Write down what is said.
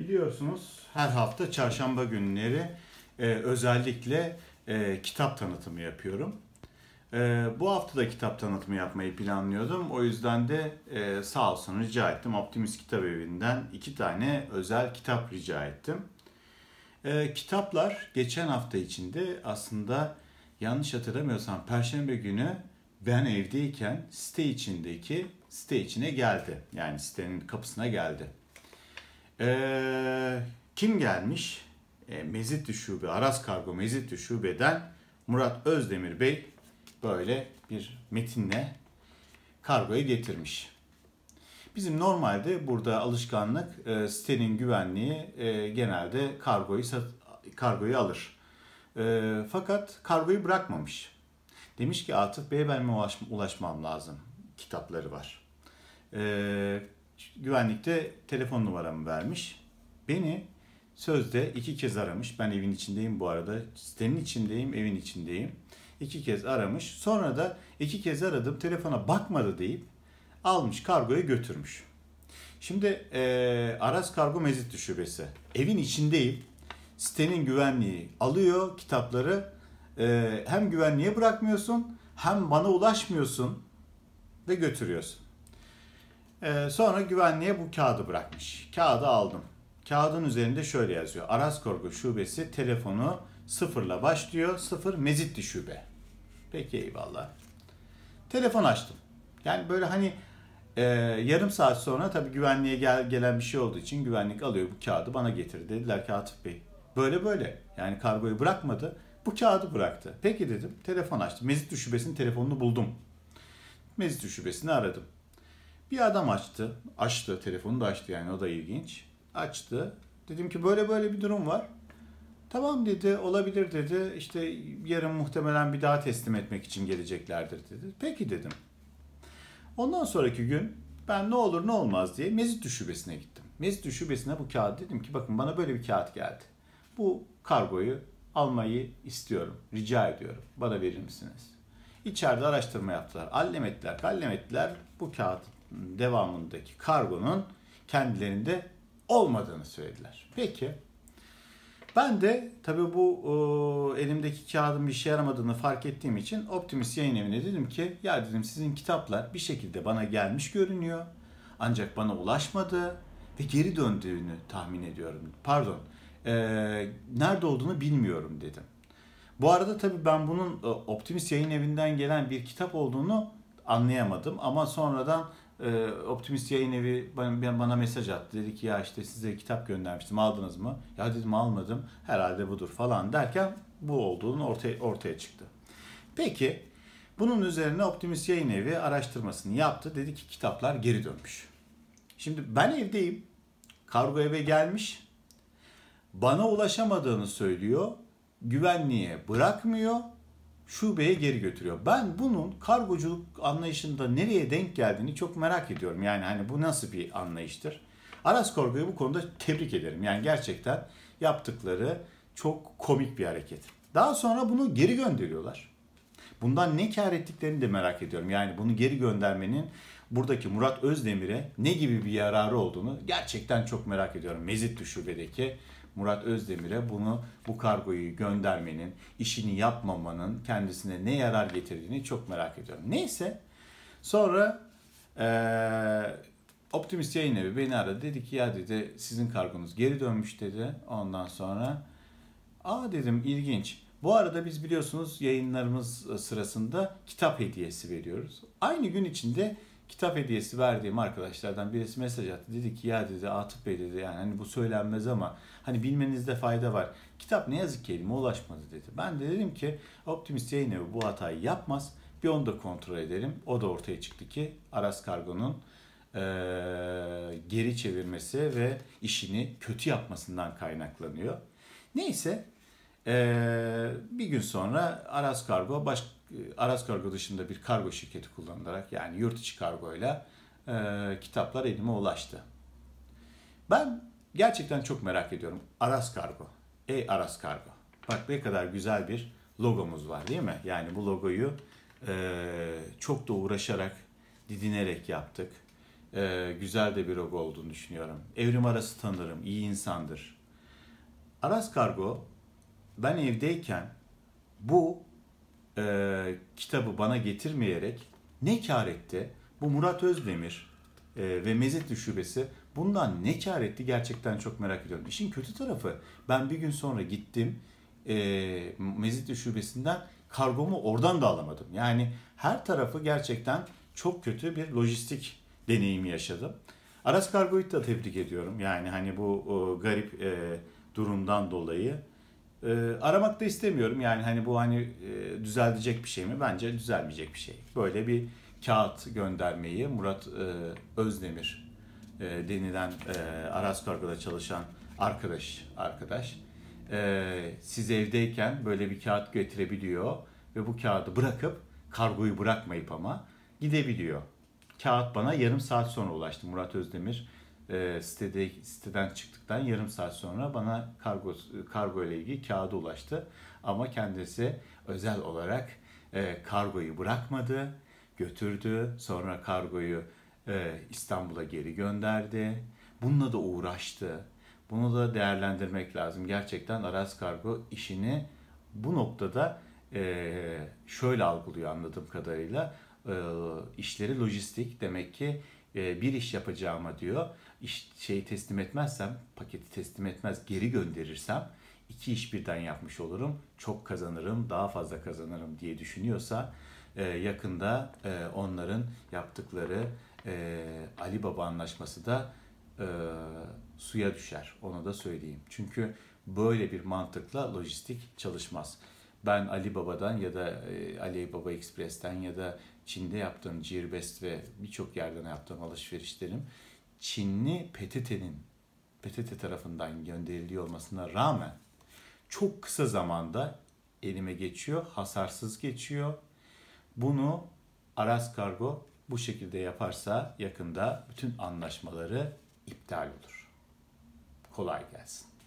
Biliyorsunuz her hafta çarşamba günleri e, özellikle e, kitap tanıtımı yapıyorum. E, bu hafta da kitap tanıtımı yapmayı planlıyordum. O yüzden de e, sağ olsun rica ettim. Optimist Kitap Evi'nden iki tane özel kitap rica ettim. E, kitaplar geçen hafta içinde aslında yanlış hatırlamıyorsam Perşembe günü ben evdeyken site içindeki site içine geldi. Yani sitenin kapısına geldi. Ee, kim gelmiş? E, ee, Mezitli Şube, Aras Kargo Mezitli Şube'den Murat Özdemir Bey böyle bir metinle kargoyu getirmiş. Bizim normalde burada alışkanlık e, sitenin güvenliği e, genelde kargoyu sat, kargoyu alır. E, fakat kargoyu bırakmamış. Demiş ki Atıf Bey'e ben ulaşmam lazım. Kitapları var. E, güvenlikte telefon numaramı vermiş. Beni sözde iki kez aramış. Ben evin içindeyim bu arada. Sitenin içindeyim, evin içindeyim. İki kez aramış. Sonra da iki kez aradım telefona bakmadı deyip almış kargoya götürmüş. Şimdi e, Aras Kargo Mezitli Şubesi. Evin içindeyim. Sitenin güvenliği alıyor kitapları. E, hem güvenliğe bırakmıyorsun hem bana ulaşmıyorsun ve götürüyorsun. Ee, sonra güvenliğe bu kağıdı bırakmış. Kağıdı aldım. Kağıdın üzerinde şöyle yazıyor. Aras Korku Şubesi telefonu sıfırla başlıyor. Sıfır Mezitli Şube. Peki eyvallah. Telefon açtım. Yani böyle hani e, yarım saat sonra tabii güvenliğe gel, gelen bir şey olduğu için güvenlik alıyor bu kağıdı bana getir. Dediler ki Atif Bey böyle böyle yani kargoyu bırakmadı. Bu kağıdı bıraktı. Peki dedim telefon açtım. Mezitli Şubesi'nin telefonunu buldum. Mezitli Şubesi'ni aradım. Bir adam açtı. Açtı. Telefonu da açtı yani. O da ilginç. Açtı. Dedim ki böyle böyle bir durum var. Tamam dedi. Olabilir dedi. İşte yarın muhtemelen bir daha teslim etmek için geleceklerdir dedi. Peki dedim. Ondan sonraki gün ben ne olur ne olmaz diye Mezitli Şubesi'ne gittim. Mezitli Şubesi'ne bu kağıt dedim ki bakın bana böyle bir kağıt geldi. Bu kargoyu almayı istiyorum. Rica ediyorum. Bana verir misiniz? İçeride araştırma yaptılar. Allem ettiler, kallem ettiler. Bu kağıt devamındaki kargonun kendilerinde olmadığını söylediler. Peki ben de tabii bu e, elimdeki kağıdın bir işe yaramadığını fark ettiğim için Optimist yayın evine dedim ki ya dedim sizin kitaplar bir şekilde bana gelmiş görünüyor ancak bana ulaşmadı ve geri döndüğünü tahmin ediyorum. Pardon e, nerede olduğunu bilmiyorum dedim. Bu arada tabii ben bunun e, Optimist yayın evinden gelen bir kitap olduğunu anlayamadım ama sonradan e, Optimist yayın evi bana, bana mesaj attı. Dedi ki ya işte size kitap göndermiştim aldınız mı? Ya dedim almadım herhalde budur falan derken bu olduğunun ortaya, ortaya çıktı. Peki bunun üzerine Optimist yayın evi araştırmasını yaptı. Dedi ki kitaplar geri dönmüş. Şimdi ben evdeyim. Kargo eve gelmiş. Bana ulaşamadığını söylüyor. Güvenliğe bırakmıyor şubeye geri götürüyor. Ben bunun kargoculuk anlayışında nereye denk geldiğini çok merak ediyorum. Yani hani bu nasıl bir anlayıştır? Aras Korku'yu bu konuda tebrik ederim. Yani gerçekten yaptıkları çok komik bir hareket. Daha sonra bunu geri gönderiyorlar. Bundan ne kar ettiklerini de merak ediyorum. Yani bunu geri göndermenin buradaki Murat Özdemir'e ne gibi bir yararı olduğunu gerçekten çok merak ediyorum. Mezitli şubedeki Murat Özdemir'e bunu bu kargoyu göndermenin, işini yapmamanın kendisine ne yarar getirdiğini çok merak ediyorum. Neyse sonra ee, Optimist yayın evi beni aradı. Dedi ki ya dedi sizin kargonuz geri dönmüş dedi. Ondan sonra aa dedim ilginç. Bu arada biz biliyorsunuz yayınlarımız sırasında kitap hediyesi veriyoruz. Aynı gün içinde kitap hediyesi verdiğim arkadaşlardan birisi mesaj attı. Dedi ki ya dedi atıp Bey dedi yani hani bu söylenmez ama hani bilmenizde fayda var. Kitap ne yazık ki elime ulaşmadı dedi. Ben de dedim ki Optimist yayın evi bu hatayı yapmaz. Bir onu da kontrol edelim. O da ortaya çıktı ki Aras Kargo'nun e, geri çevirmesi ve işini kötü yapmasından kaynaklanıyor. Neyse e, bir gün sonra Aras Kargo başka e, Aras Kargo dışında bir kargo şirketi kullanılarak yani yurt içi kargoyla e, kitaplar elime ulaştı. Ben gerçekten çok merak ediyorum. Aras Kargo. Ey Aras Kargo. Bak ne kadar güzel bir logomuz var değil mi? Yani bu logoyu e, çok da uğraşarak, didinerek yaptık. E, güzel de bir logo olduğunu düşünüyorum. Evrim Aras'ı tanırım. iyi insandır. Aras Kargo ben evdeyken bu e, kitabı bana getirmeyerek ne kar etti? Bu Murat Özdemir e, ve Mezitli Şubesi bundan ne kar etti gerçekten çok merak ediyorum. İşin kötü tarafı ben bir gün sonra gittim e, Mezitli Şubesi'nden kargomu oradan da alamadım. Yani her tarafı gerçekten çok kötü bir lojistik deneyimi yaşadım. Aras Kargo'yu da tebrik ediyorum. Yani hani bu o, garip e, durumdan dolayı e, aramak da istemiyorum yani hani bu hani e, düzeltecek bir şey mi? Bence düzelmeyecek bir şey. Böyle bir kağıt göndermeyi Murat e, Özdemir e, denilen e, Araskorga'da çalışan arkadaş arkadaş e, siz evdeyken böyle bir kağıt götürebiliyor ve bu kağıdı bırakıp kargoyu bırakmayıp ama gidebiliyor. Kağıt bana yarım saat sonra ulaştı Murat Özdemir e, sitede, siteden çıktıktan yarım saat sonra bana kargo kargo ile ilgili kağıdı ulaştı. Ama kendisi özel olarak e, kargoyu bırakmadı, götürdü. Sonra kargoyu e, İstanbul'a geri gönderdi. Bununla da uğraştı. Bunu da değerlendirmek lazım. Gerçekten Aras Kargo işini bu noktada e, şöyle algılıyor anladığım kadarıyla. E, işleri lojistik demek ki e, bir iş yapacağıma diyor iş şey teslim etmezsem paketi teslim etmez geri gönderirsem iki iş birden yapmış olurum çok kazanırım daha fazla kazanırım diye düşünüyorsa e, yakında e, onların yaptıkları Ali Baba anlaşması da suya düşer onu da söyleyeyim çünkü böyle bir mantıkla lojistik çalışmaz ben Ali Baba'dan ya da e, Ali Baba Express'ten ya da Çin'de yaptığım Cirbest ve birçok yerden yaptığım alışverişlerim Çinli PTT'nin PTT tarafından gönderiliyor olmasına rağmen çok kısa zamanda elime geçiyor, hasarsız geçiyor. Bunu Aras Kargo bu şekilde yaparsa yakında bütün anlaşmaları iptal olur. Kolay gelsin.